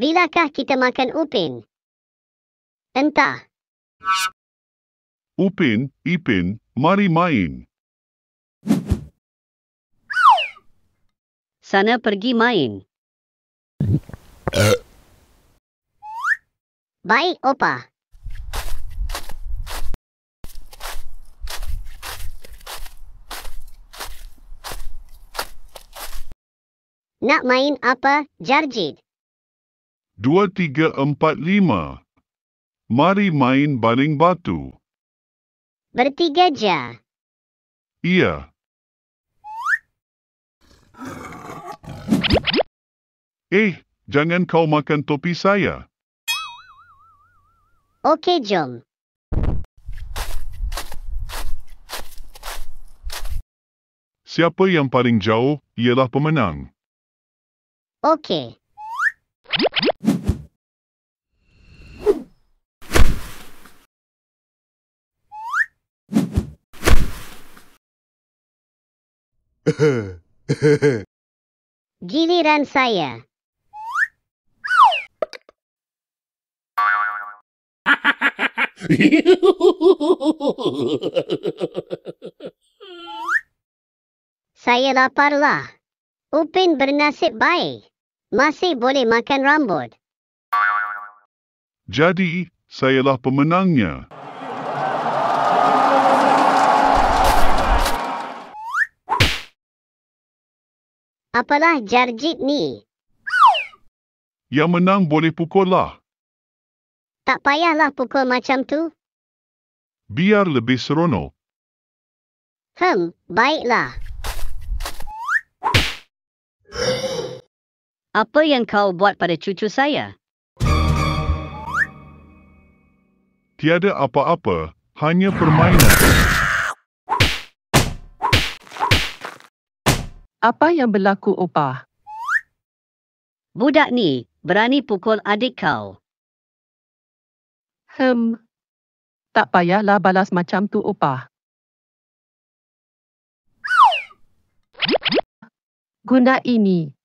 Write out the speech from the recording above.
Bilakah kita makan Upin? Entah. Upin, Ipin, mari main. Sana pergi main. Baik, Opa. Nak main apa, Jarjit? dua tiga empat lima. Mari main baling batu. Bertiga ja. Iya. Eh, jangan kau makan topi saya. Okey, jom. Siapa yang paling jauh ialah pemenang. Okey. Giliran saya. saya laparlah. Upin bernasib baik. Masih boleh makan rambut. Jadi, sayalah pemenangnya. Apalah jarjit ni? Yang menang boleh pukul lah. Tak payahlah pukul macam tu. Biar lebih serono. Hmm, baiklah. Apa yang kau buat pada cucu saya? Tiada apa-apa, hanya permainan. Apa yang berlaku, opah? Budak ni berani pukul adik kau. Hmm. Tak payahlah balas macam tu, opah. Guna ini.